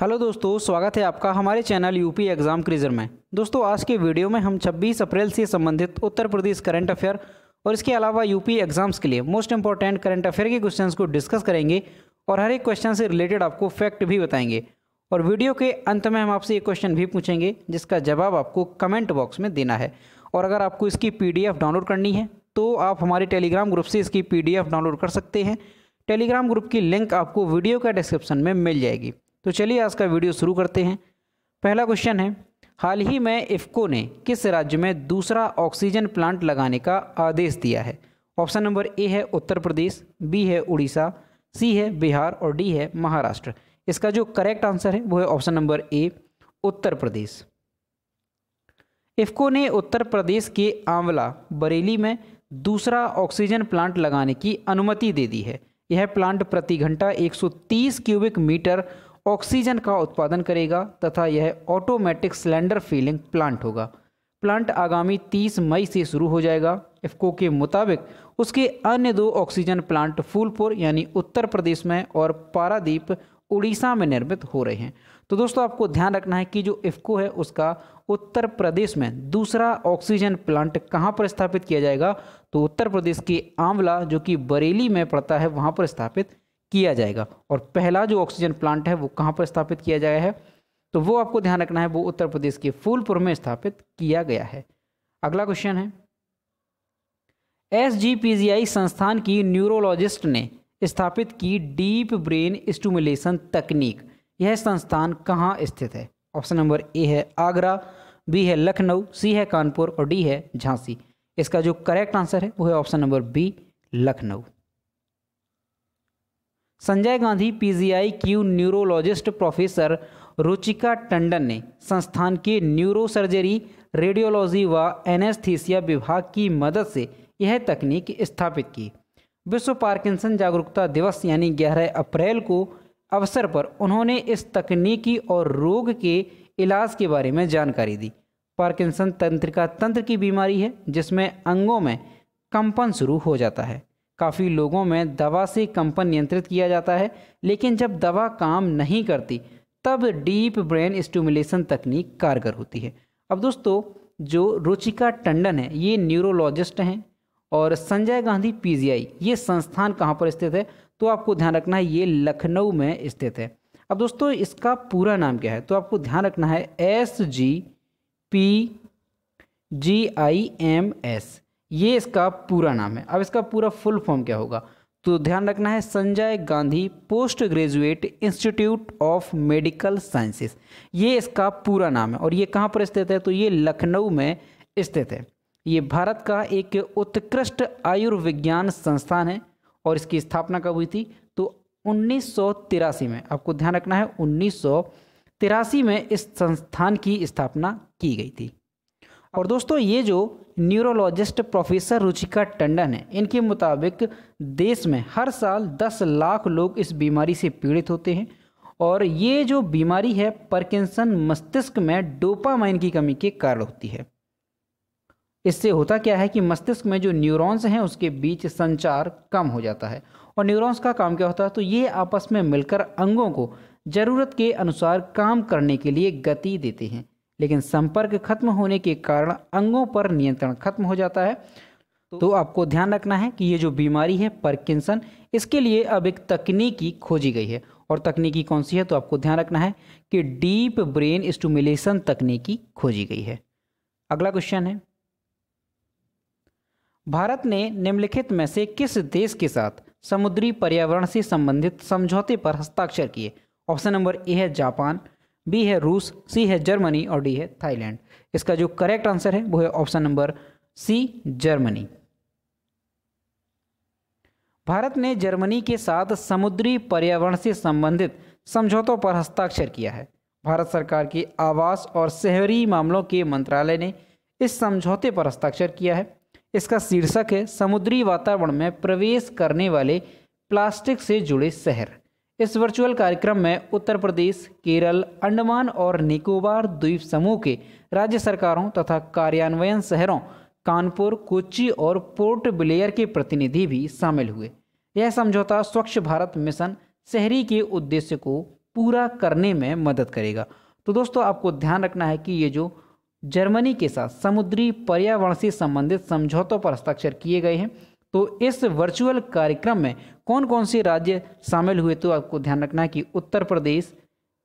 hello दोस्तों स्वागत है आपका हमारे चैनल यूपी एग्ज़ाम क्रीजर में दोस्तों आज के वीडियो में हम 26 अप्रैल से संबंधित उत्तर प्रदेश करंट अफेयर और इसके अलावा यूपी एग्ज़ाम्स के लिए मोस्ट इंपॉर्टेंट करंट अफेयर के क्वेश्चंस को डिस्कस करेंगे और हर एक क्वेश्चन से रिलेटेड आपको फैक्ट भी बताएंगे और वीडियो के अंत में हम आपसे एक क्वेश्चन भी पूछेंगे जिसका जवाब आपको कमेंट बॉक्स में देना है और अगर आपको इसकी पी डाउनलोड करनी है तो आप हमारे टेलीग्राम ग्रुप से इसकी पी डाउनलोड कर सकते हैं टेलीग्राम ग्रुप की लिंक आपको वीडियो का डिस्क्रिप्शन में मिल जाएगी तो चलिए आज का वीडियो शुरू करते हैं पहला क्वेश्चन है हाल ही में इफ्को ने किस राज्य में दूसरा ऑक्सीजन प्लांट लगाने का आदेश दिया है ऑप्शन नंबर ए है उत्तर प्रदेश बी है उड़ीसा सी है बिहार और डी है महाराष्ट्र इसका जो करेक्ट आंसर है वो है option number A Uttar Pradesh IFFCO ने उत्तर प्रदेश के आंवला बरेली में दूसरा ऑक्सीजन प्लांट लगाने की अनुमति दे दी है यह प्लांट प्रति घंटा 130 क्यूबिक मीटर ऑक्सीजन का उत्पादन करेगा तथा यह ऑटोमेटिक सिलेंडर फीलिंग प्लांट होगा प्लांट आगामी 30 मई से शुरू हो जाएगा इफ्को के मुताबिक उसके अन्य दो ऑक्सीजन प्लांट फूलपुर यानी उत्तर प्रदेश में और पारादीप उड़ीसा में निर्मित हो रहे हैं तो दोस्तों आपको ध्यान रखना है कि जो इफ्को है उसका उत्तर प्रदेश में दूसरा ऑक्सीजन प्लांट कहाँ पर स्थापित किया जाएगा तो उत्तर प्रदेश के आंवला जो कि बरेली में पड़ता है वहाँ पर स्थापित किया जाएगा और पहला जो ऑक्सीजन प्लांट है वो कहाँ पर स्थापित किया गया है तो वो आपको ध्यान रखना है वो उत्तर प्रदेश के फूलपुर में स्थापित किया गया है अगला क्वेश्चन है एस संस्थान की न्यूरोलॉजिस्ट ने स्थापित की डीप ब्रेन स्टूमुलेशन तकनीक यह संस्थान कहाँ स्थित है ऑप्शन नंबर ए है आगरा बी है लखनऊ सी है कानपुर और डी है झांसी इसका जो करेक्ट आंसर है वो है option number B Lucknow Sanjay Gandhi PGI क्यू न्यूरोलॉजिस्ट प्रोफेसर रुचिका टंडन ने संस्थान के न्यूरो सर्जरी रेडियोलॉजी व एनेस्थीसिया विभाग की मदद से यह तकनीक स्थापित की विश्व पार्किंसन जागरूकता दिवस यानी 11 अप्रैल को अवसर पर उन्होंने इस तकनीकी और रोग के इलाज के बारे में जानकारी दी पार्किंसन तंत्रिका तंत्र की बीमारी है जिसमें अंगों में कंपन शुरू हो जाता है काफ़ी लोगों में दवा से कंपन नियंत्रित किया जाता है लेकिन जब दवा काम नहीं करती तब डीप ब्रेन स्टिमुलेशन तकनीक कारगर होती है अब दोस्तों जो रुचिका टंडन है ये न्यूरोलॉजिस्ट हैं और संजय गांधी पीजीआई ये संस्थान कहाँ पर स्थित है तो आपको ध्यान रखना है ये लखनऊ में स्थित है अब दोस्तों इसका पूरा नाम क्या है तो आपको ध्यान रखना है S G P G I M S ये इसका पूरा नाम है अब इसका पूरा फुल फॉर्म क्या होगा तो ध्यान रखना है Sanjay Gandhi post graduate institute of medical sciences ये इसका पूरा नाम है और ये कहाँ पर स्थित है तो ये लखनऊ में स्थित है ये भारत का एक उत्कृष्ट आयुर्विज्ञान संस्थान है और इसकी स्थापना कब हुई थी तो उन्नीस में आपको ध्यान रखना है उन्नीस तिरासी में इस संस्थान की स्थापना की गई थी और दोस्तों ये जो न्यूरोलॉजिस्ट प्रोफेसर रुचिका टंडन है इनके मुताबिक देश में हर साल 10 लाख लोग इस बीमारी से पीड़ित होते हैं और ये जो बीमारी है परकिंसन मस्तिष्क में डोपामाइन की कमी के कारण होती है इससे होता क्या है कि मस्तिष्क में जो न्यूरॉन्स हैं उसके बीच संचार कम हो जाता है और न्यूरॉन्स का काम क्या होता है तो ये आपस में मिलकर अंगों को ज़रूरत के अनुसार काम करने के लिए गति देते हैं लेकिन संपर्क खत्म होने के कारण अंगों पर नियंत्रण खत्म हो जाता है तो आपको ध्यान रखना है कि ये जो बीमारी है परकिंसन इसके लिए अब एक तकनीकी खोजी गई है और तकनीकी कौन सी है तो आपको ध्यान रखना है कि डीप ब्रेन स्टूमुलेशन तकनीकी खोजी गई है अगला क्वेश्चन है भारत ने निम्नलिखित में से किस देश के साथ समुद्री पर्यावरण से संबंधित समझौते पर हस्ताक्षर किए ऑप्शन नंबर ए है जापान बी है रूस सी है जर्मनी और डी है थाईलैंड इसका जो करेक्ट आंसर है वो है option number C Germany Bharat ने जर्मनी के साथ समुद्री पर्यावरण से संबंधित समझौतों पर हस्ताक्षर किया है भारत सरकार के आवास और शहरी मामलों के मंत्रालय ने इस समझौते पर हस्ताक्षर किया है इसका शीर्षक है समुद्री वातावरण में प्रवेश करने वाले प्लास्टिक से जुड़े शहर इस वर्चुअल कार्यक्रम में उत्तर प्रदेश केरल अंडमान और निकोबार द्वीप समूह के राज्य सरकारों तथा कार्यान्वयन शहरों कानपुर कोच्चि और पोर्ट ब्लेयर के प्रतिनिधि भी शामिल हुए यह समझौता स्वच्छ भारत मिशन शहरी के उद्देश्य को पूरा करने में मदद करेगा तो दोस्तों आपको ध्यान रखना है कि ये जो जर्मनी के साथ समुद्री पर्यावरण से संबंधित समझौतों पर हस्ताक्षर किए गए हैं तो इस वर्चुअल कार्यक्रम में कौन कौन से राज्य शामिल हुए तो आपको ध्यान रखना है कि उत्तर प्रदेश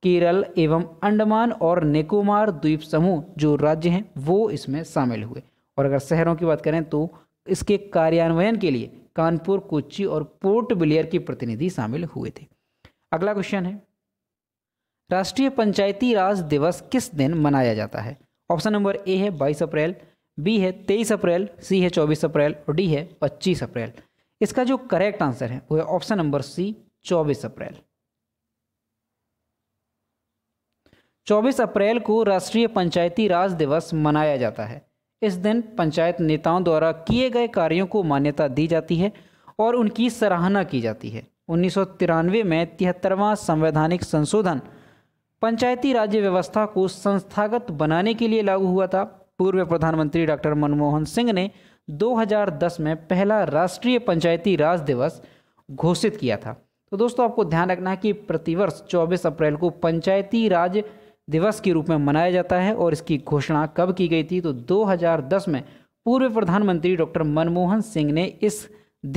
केरल एवं अंडमान और निकोबार द्वीप समूह जो राज्य हैं वो इसमें शामिल हुए और अगर शहरों की बात करें तो इसके कार्यान्वयन के लिए कानपुर कोच्चि और पोर्ट ब्लेयर के प्रतिनिधि शामिल हुए थे अगला क्वेश्चन है राष्ट्रीय पंचायती राज दिवस किस दिन मनाया जाता है ऑप्शन नंबर ए है बाईस अप्रैल बी है तेईस अप्रैल सी है चौबीस अप्रैल और डी है पच्चीस अप्रैल इसका जो करेक्ट आंसर है वो है ऑप्शन नंबर सी चौबीस अप्रैल चौबीस अप्रैल को राष्ट्रीय पंचायती राज दिवस मनाया जाता है इस दिन पंचायत नेताओं द्वारा किए गए कार्यों को मान्यता दी जाती है और उनकी सराहना की जाती है उन्नीस में तिहत्तरवां संवैधानिक संशोधन पंचायती राज्य व्यवस्था को संस्थागत बनाने के लिए लागू हुआ था पूर्व प्रधानमंत्री डॉक्टर मनमोहन सिंह ने 2010 में पहला राष्ट्रीय पंचायती राज दिवस घोषित किया था तो दोस्तों आपको ध्यान रखना है कि प्रतिवर्ष 24 अप्रैल को पंचायती राज दिवस के रूप में मनाया जाता है और इसकी घोषणा कब की गई थी तो 2010 में पूर्व प्रधानमंत्री डॉक्टर मनमोहन सिंह ने इस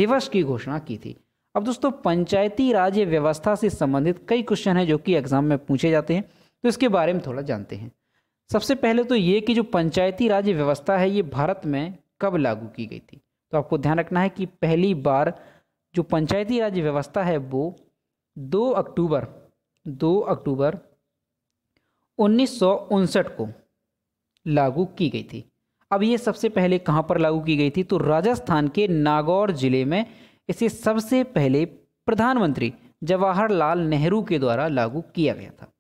दिवस की घोषणा की थी अब दोस्तों पंचायती राज व्यवस्था से संबंधित कई क्वेश्चन हैं जो कि एग्जाम में पूछे जाते हैं तो इसके बारे में थोड़ा जानते हैं सबसे पहले तो ये कि जो पंचायती राज व्यवस्था है ये भारत में कब लागू की गई थी तो आपको ध्यान रखना है कि पहली बार जो पंचायती राज व्यवस्था है वो 2 अक्टूबर 2 अक्टूबर उन्नीस को लागू की गई थी अब ये सबसे पहले कहाँ पर लागू की गई थी तो राजस्थान के नागौर जिले में इसे सबसे पहले प्रधानमंत्री जवाहरलाल नेहरू के द्वारा लागू किया गया था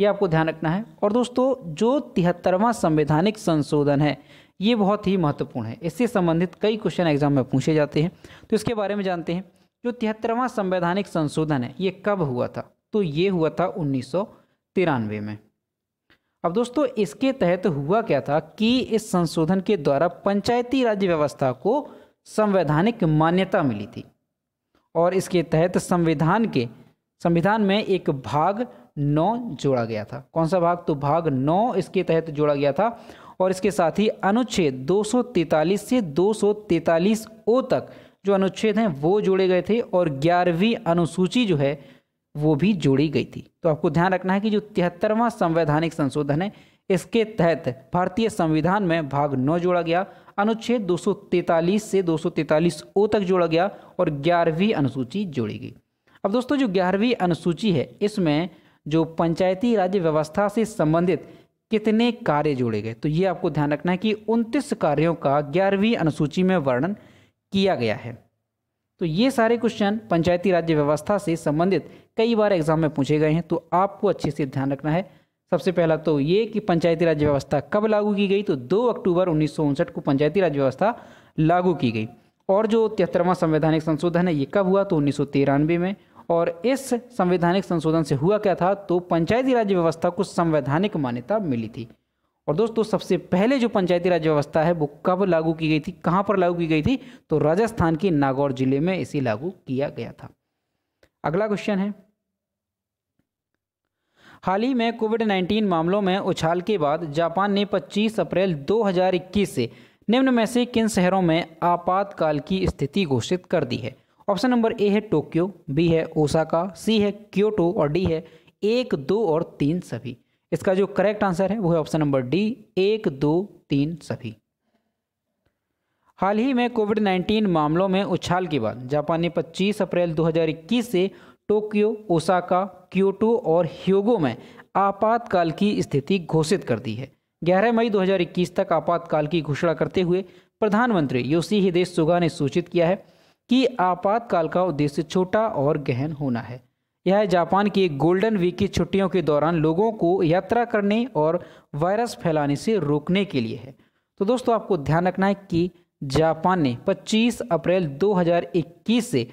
ये आपको ध्यान रखना है और दोस्तों जो तिहत्तरवां संवैधानिक संशोधन है ये बहुत ही महत्वपूर्ण है इससे संबंधित कई क्वेश्चन एग्जाम में पूछे जाते हैं तो इसके बारे में जानते हैं जो तिहत्तरवां संवैधानिक संशोधन है ये कब हुआ था तो ये हुआ था उन्नीस में अब दोस्तों इसके तहत हुआ क्या था कि इस संशोधन के द्वारा पंचायती राज्य व्यवस्था को संवैधानिक मान्यता मिली थी और इसके तहत संविधान के संविधान में एक भाग नौ जोड़ा गया था कौन सा भाग तो भाग नौ इसके तहत जोड़ा गया था और इसके साथ ही अनुच्छेद 243 से 243 ओ तक जो अनुच्छेद हैं वो जोड़े गए थे और ग्यारहवीं अनुसूची जो है वो भी जोड़ी गई थी तो आपको ध्यान रखना है कि जो तिहत्तरवां संवैधानिक संशोधन है इसके तहत भारतीय संविधान में भाग नौ जोड़ा गया अनुच्छेद 243 से 243 ओ तक जोड़ा गया और ग्यारहवीं अनुसूची जोड़ी गई अब दोस्तों जो ग्यारहवीं अनुसूची है इसमें जो पंचायती राज्य व्यवस्था से संबंधित कितने कार्य जोड़े गए तो ये आपको ध्यान रखना है कि उनतीस कार्यों का ग्यारहवीं अनुसूची में वर्णन किया गया है तो ये सारे क्वेश्चन पंचायती राज्य व्यवस्था से संबंधित कई बार एग्जाम में पूछे गए हैं तो आपको अच्छे से ध्यान रखना है सबसे पहला तो ये कि पंचायती राज्य व्यवस्था कब लागू की गई तो 2 अक्टूबर उन्नीस को पंचायती राज्य व्यवस्था लागू की गई और जो तिहत्तरवां संवैधानिक संशोधन है ये कब हुआ तो उन्नीस में और इस संवैधानिक संशोधन से हुआ क्या था तो पंचायती राज व्यवस्था को संवैधानिक मान्यता मिली थी और दोस्तों सबसे पहले जो पंचायती राज व्यवस्था है वो कब लागू की गई थी कहाँ पर लागू की गई थी तो राजस्थान के नागौर जिले में इसे लागू किया गया था अगला क्वेश्चन है हाल ही में कोविड 19 मामलों में उछाल के बाद जापान ने 25 अप्रैल 2021 से निम्न में से किन शहरों में आपातकाल की स्थिति घोषित कर दी है ऑप्शन नंबर ए है टोक्यो बी है ओसाका सी है क्योटो और डी है एक दो और तीन सभी इसका जो करेक्ट आंसर है वो है ऑप्शन नंबर डी एक दो तीन सभी हाल ही में कोविड 19 मामलों में उछाल के बाद जापान ने 25 अप्रैल 2021 से टोक्यो ओसाका क्योटो और ह्योगो में आपातकाल की स्थिति घोषित कर दी है 11 मई 2021 तक आपातकाल की घोषणा करते हुए प्रधानमंत्री योशी हिदेश सुगा ने सूचित किया है कि आपातकाल का उद्देश्य छोटा और गहन होना है यह जापान की गोल्डन वीक की छुट्टियों के दौरान लोगों को यात्रा करने और वायरस फैलाने से रोकने के लिए है तो दोस्तों आपको ध्यान रखना है कि जापान ने 25 अप्रैल 2021 से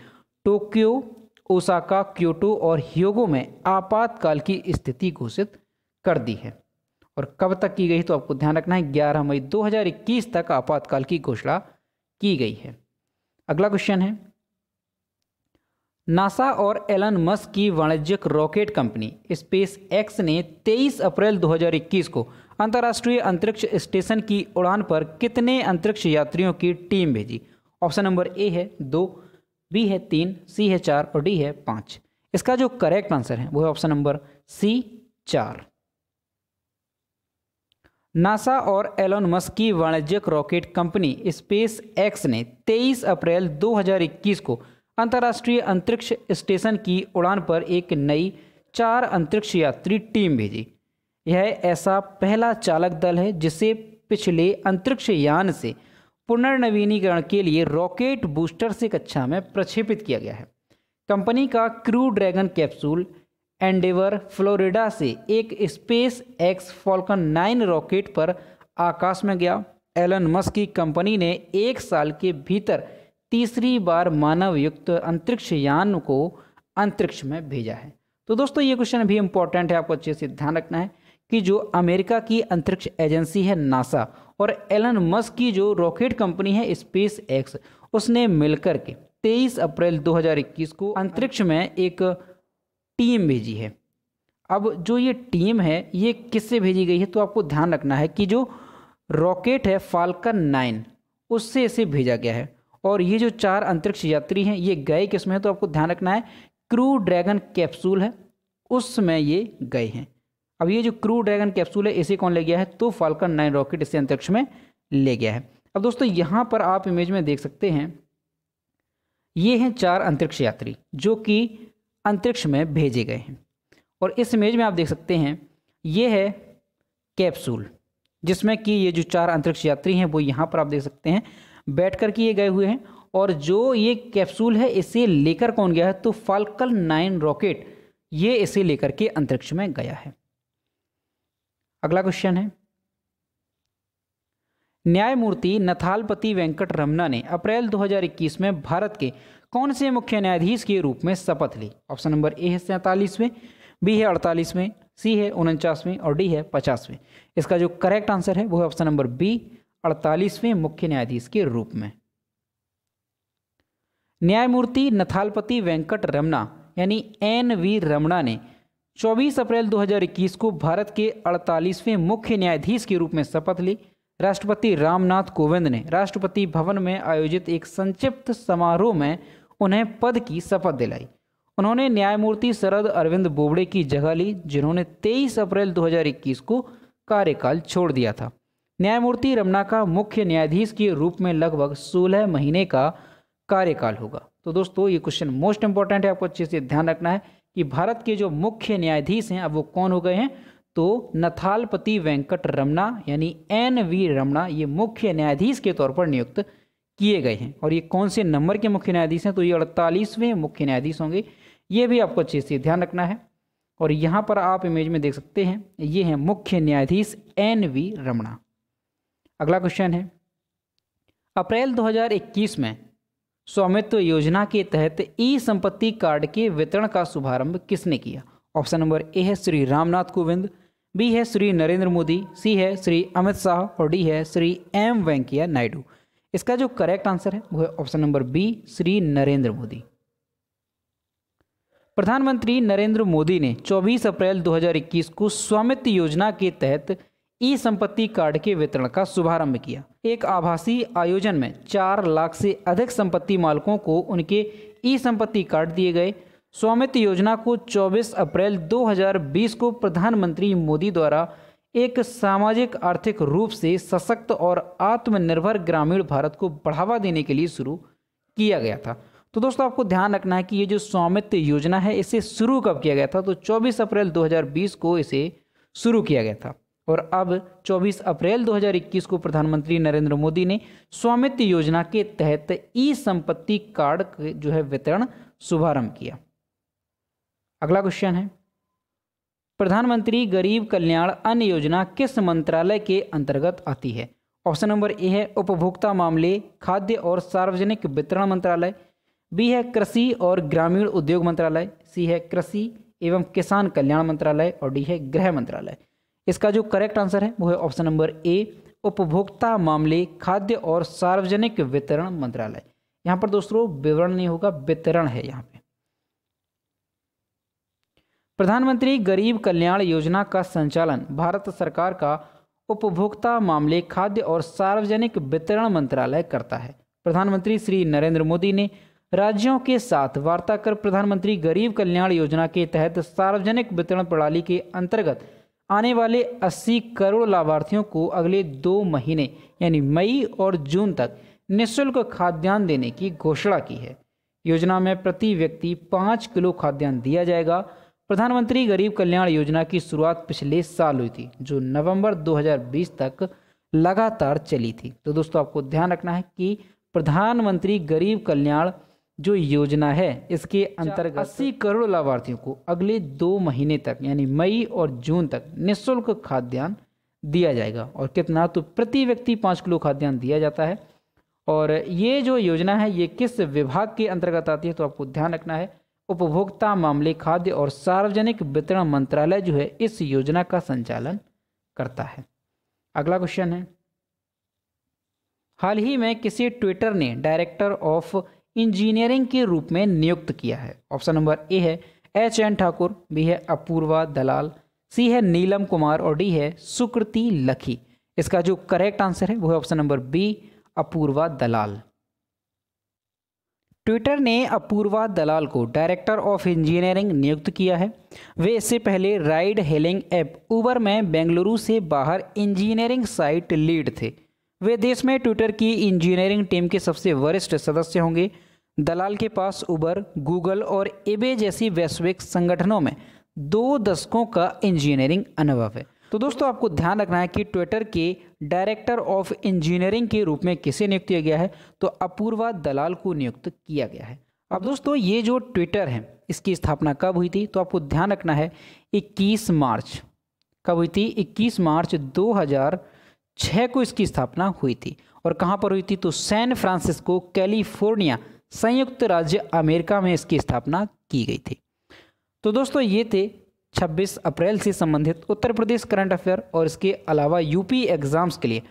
टोक्यो ओसाका क्योटो और ह्योगो में आपातकाल की स्थिति घोषित कर दी है और कब तक की गई तो आपको ध्यान रखना है 11 मई 2021 तक आपातकाल की घोषणा की गई है अगला क्वेश्चन है नासा और एलन मस्क की वाणिज्यिक रॉकेट कंपनी स्पेस एक्स ने 23 अप्रैल 2021 को अंतर्राष्ट्रीय अंतरिक्ष स्टेशन की उड़ान पर कितने अंतरिक्ष यात्रियों की टीम भेजी ऑप्शन नंबर ए है दो बी है तीन सी है चार और डी है पाँच इसका जो करेक्ट आंसर है वो है ऑप्शन नंबर सी चार नासा और एलोन मस्क की वाणिज्यिक रॉकेट कंपनी स्पेस एक्स ने 23 अप्रैल 2021 को अंतर्राष्ट्रीय अंतरिक्ष स्टेशन की उड़ान पर एक नई चार अंतरिक्ष यात्री टीम भेजी यह ऐसा पहला चालक दल है जिसे पिछले अंतरिक्ष यान से पुनर्नवीनीकरण के लिए रॉकेट बूस्टर से कक्षा में प्रक्षेपित किया गया है कंपनी का crew dragon capsule endeavour Florida से एक SpaceX Falcon nine rocket पर आकाश में गया एलन मस्क की कंपनी ने एक साल के भीतर तीसरी बार मानव युक्त अंतरिक्ष यान को अंतरिक्ष में भेजा है तो दोस्तों ये क्वेश्चन भी इम्पोर्टेंट है आपको अच्छे से ध्यान रखना है कि जो अमेरिका की अंतरिक्ष एजेंसी है नासा और एलन मस्क की जो रॉकेट कंपनी है स्पेस एक्स उसने मिलकर के 23 अप्रैल 2021 को अंतरिक्ष में एक टीम भेजी है अब जो ये टीम है ये किससे भेजी गई है तो आपको ध्यान रखना है कि जो रॉकेट है फाल्कन नाइन उससे इसे भेजा गया है और ये जो चार अंतरिक्ष यात्री हैं ये गए किसमें है तो आपको ध्यान रखना है क्रू ड्रैगन कैप्सूल है उसमें ये गए हैं अब ये जो क्रू ड्रैगन कैप्सूल है इसे कौन ले गया है तो फाल्कन नाइन रॉकेट इसे अंतरिक्ष में ले गया है अब दोस्तों यहाँ पर आप इमेज में देख सकते हैं ये हैं चार अंतरिक्ष यात्री जो कि अंतरिक्ष में भेजे गए हैं और इस इमेज में आप देख सकते हैं ये है कैप्सूल जिसमें कि ये जो चार अंतरिक्ष यात्री हैं वो यहाँ पर आप देख सकते हैं बैठ कर के ये गए हुए हैं और जो ये कैप्सूल है इसे लेकर कौन गया है तो फाल्कल नाइन रॉकेट ये इसे लेकर के अंतरिक्ष में गया है अगला क्वेश्चन है न्यायमूर्ति नथालपति वेंकट रमना ने अप्रैल 2021 में भारत के कौन से मुख्य न्यायाधीश के रूप में शपथ ली ऑप्शन नंबर ए है सैंतालीसवें बी है अड़तालीसवें सी है उनचासवें और डी है पचासवें इसका जो करेक्ट आंसर है वो है ऑप्शन नंबर बी अड़तालीसवें मुख्य न्यायाधीश के रूप में न्यायमूर्ति नथालपति वेंकट रमना यानी एन वी रमना ने 24 अप्रैल 2021 को भारत के 48वें मुख्य न्यायाधीश के रूप में शपथ ली राष्ट्रपति रामनाथ कोविंद ने राष्ट्रपति भवन में आयोजित एक संक्षिप्त समारोह में उन्हें पद की शपथ दिलाई उन्होंने न्यायमूर्ति शरद अरविंद बोबड़े की जगह ली जिन्होंने 23 अप्रैल 2021 को कार्यकाल छोड़ दिया था न्यायमूर्ति रमना का मुख्य न्यायाधीश के रूप में लगभग 16 महीने का कार्यकाल होगा तो दोस्तों ये क्वेश्चन मोस्ट इंपॉर्टेंट है आपको अच्छे से ध्यान रखना है कि भारत के जो मुख्य न्यायाधीश हैं अब वो कौन हो गए हैं तो नथालपति वेंकट रमना यानी एन वी रमना ये मुख्य न्यायाधीश के तौर पर नियुक्त किए गए हैं और ये कौन से नंबर के मुख्य न्यायाधीश हैं तो ये अड़तालीसवें मुख्य न्यायाधीश होंगे ये भी आपको अच्छे से ध्यान रखना है और यहाँ पर आप इमेज में देख सकते हैं ये हैं मुख्य न्यायाधीश एन वी रमणा अगला क्वेश्चन है अप्रैल 2021 में स्वामित्व योजना के तहत ई संपत्ति कार्ड के वितरण का शुभारंभ किसने किया ऑप्शन नंबर ए है श्री रामनाथ कोविंद बी है श्री नरेंद्र मोदी सी है श्री अमित शाह और डी है श्री एम वेंकैया नायडू इसका जो करेक्ट आंसर है वो है option number B Shri Narendra Modi प्रधानमंत्री नरेंद्र मोदी ने 24 अप्रैल 2021 को स्वामित्व योजना के तहत ई संपत्ति कार्ड के वितरण का शुभारंभ किया एक आभासी आयोजन में चार लाख से अधिक संपत्ति मालकों को उनके ई संपत्ति कार्ड दिए गए स्वामित्व योजना को 24 अप्रैल 2020 को प्रधानमंत्री मोदी द्वारा एक सामाजिक आर्थिक रूप से सशक्त और आत्मनिर्भर ग्रामीण भारत को बढ़ावा देने के लिए शुरू किया गया था तो दोस्तों आपको ध्यान रखना है कि ये जो स्वामित्व योजना है इसे शुरू कब किया गया था तो 24 अप्रैल 2020 को इसे शुरू किया गया था और अब 24 अप्रैल 2021 को प्रधानमंत्री नरेंद्र मोदी ने स्वामित्व योजना के तहत ई संपत्ति कार्ड जो है वितरण शुभारंभ किया अगला क्वेश्चन है प्रधानमंत्री गरीब कल्याण अन्न योजना किस मंत्रालय के अंतर्गत आती है ऑप्शन नंबर ए है उपभोक्ता मामले खाद्य और सार्वजनिक वितरण मंत्रालय बी है कृषि और ग्रामीण उद्योग मंत्रालय सी है कृषि एवं किसान कल्याण मंत्रालय और डी है गृह मंत्रालय इसका जो करेक्ट आंसर है वो है ऑप्शन नंबर ए उपभोक्ता मामले खाद्य और सार्वजनिक वितरण मंत्रालय यहाँ पर दोस्तों विवरण नहीं होगा वितरण है यहाँ पे प्रधानमंत्री गरीब कल्याण योजना का संचालन भारत सरकार का उपभोक्ता मामले खाद्य और सार्वजनिक वितरण मंत्रालय करता है प्रधानमंत्री श्री नरेंद्र मोदी ने राज्यों के साथ वार्ता कर प्रधानमंत्री गरीब कल्याण योजना के तहत सार्वजनिक वितरण प्रणाली के अंतर्गत आने वाले 80 करोड़ लाभार्थियों को अगले दो महीने यानी मई और जून तक निःशुल्क खाद्यान्न देने की घोषणा की है योजना में प्रति व्यक्ति पाँच किलो खाद्यान्न दिया जाएगा प्रधानमंत्री गरीब कल्याण योजना की शुरुआत पिछले साल हुई थी जो नवंबर 2020 तक लगातार चली थी तो दोस्तों आपको ध्यान रखना है कि प्रधानमंत्री गरीब कल्याण जो योजना है इसके अच्छा, अंतर्गत अस्सी करोड़ लाभार्थियों को अगले दो महीने तक यानी मई और जून तक निःशुल्क खाद्यान्न दिया जाएगा और कितना तो प्रति व्यक्ति पाँच किलो खाद्यान्न दिया जाता है और ये जो योजना है ये किस विभाग के अंतर्गत आती है तो आपको ध्यान रखना है उपभोक्ता मामले खाद्य और सार्वजनिक वितरण मंत्रालय जो है इस योजना का संचालन करता है अगला क्वेश्चन है हाल ही में किसी ट्विटर ने डायरेक्टर ऑफ इंजीनियरिंग के रूप में नियुक्त किया है ऑप्शन नंबर ए है एच एन ठाकुर बी है अपूर्वा दलाल सी है नीलम कुमार और डी है सुकृति लखी इसका जो करेक्ट आंसर है वो है option number B Apoorva Dalal Twitter ने अपूर्वा दलाल को डायरेक्टर ऑफ इंजीनियरिंग नियुक्त किया है वे इससे पहले राइड हेलिंग ऐप उबर में बेंगलुरु से बाहर इंजीनियरिंग साइट लीड थे वे देश में ट्विटर की इंजीनियरिंग टीम के सबसे वरिष्ठ सदस्य होंगे दलाल के पास उबर गूगल और एबे जैसी वैश्विक संगठनों में दो दशकों का इंजीनियरिंग अनुभव है तो दोस्तों आपको ध्यान रखना है कि ट्विटर के डायरेक्टर ऑफ इंजीनियरिंग के रूप में किसे नियुक्त किया गया है तो अपूर्वा दलाल को नियुक्त किया गया है अब दोस्तों ये जो ट्विटर है इसकी स्थापना कब हुई थी तो आपको ध्यान रखना है 21 मार्च कब हुई थी 21 मार्च 2006 को इसकी स्थापना हुई थी और कहाँ पर हुई थी तो सैन फ्रांसिस्को कैलिफोर्निया संयुक्त राज्य अमेरिका में इसकी स्थापना की गई थी तो दोस्तों ये थे 26 अप्रैल से संबंधित उत्तर प्रदेश करंट अफेयर और इसके अलावा यूपी एग्जाम्स के लिए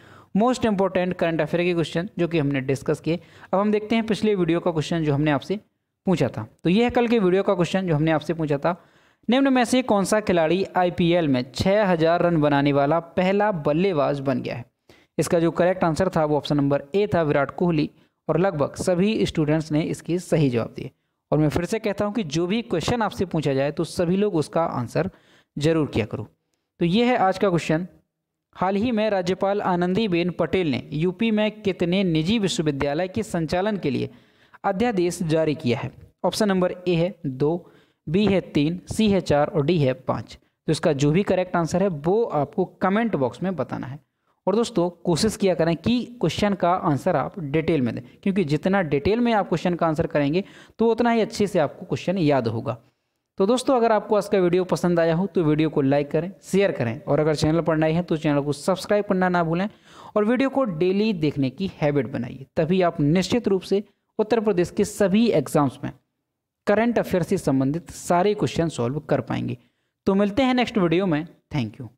मोस्ट इंपॉर्टेंट करंट अफेयर के क्वेश्चन जो कि हमने डिस्कस किए अब हम देखते हैं पिछले वीडियो का क्वेश्चन जो हमने आपसे पूछा था तो यह है कल के वीडियो का क्वेश्चन जो हमने आपसे पूछा था निम्न में से कौन सा खिलाड़ी आईपीएल में 6000 रन बनाने वाला पहला बल्लेबाज बन गया है इसका जो करेक्ट आंसर था वो ऑप्शन नंबर ए था विराट कोहली और लगभग सभी स्टूडेंट्स ने इसकी सही जवाब दिए और मैं फिर से कहता हूँ कि जो भी क्वेश्चन आपसे पूछा जाए तो सभी लोग उसका आंसर जरूर किया करो तो ये है आज का क्वेश्चन हाल ही में राज्यपाल आनंदीबेन पटेल ने यूपी में कितने निजी विश्वविद्यालय के संचालन के लिए अध्यादेश जारी किया है ऑप्शन नंबर ए है दो बी है तीन सी है चार और डी है पाँच तो इसका जो भी करेक्ट आंसर है वो आपको कमेंट बॉक्स में बताना है और दोस्तों कोशिश किया करें कि क्वेश्चन का आंसर आप डिटेल में दें क्योंकि जितना डिटेल में आप क्वेश्चन का आंसर करेंगे तो उतना ही अच्छे से आपको क्वेश्चन याद होगा तो दोस्तों अगर आपको आज का वीडियो पसंद आया हो तो वीडियो को लाइक करें शेयर करें और अगर चैनल पर नए हैं तो चैनल को सब्सक्राइब करना ना भूलें और वीडियो को डेली देखने की हैबिट बनाइए तभी आप निश्चित रूप से उत्तर प्रदेश के सभी एग्जाम्स में करंट अफेयर से संबंधित सारे क्वेश्चन सॉल्व कर पाएंगे तो मिलते हैं नेक्स्ट वीडियो में थैंक यू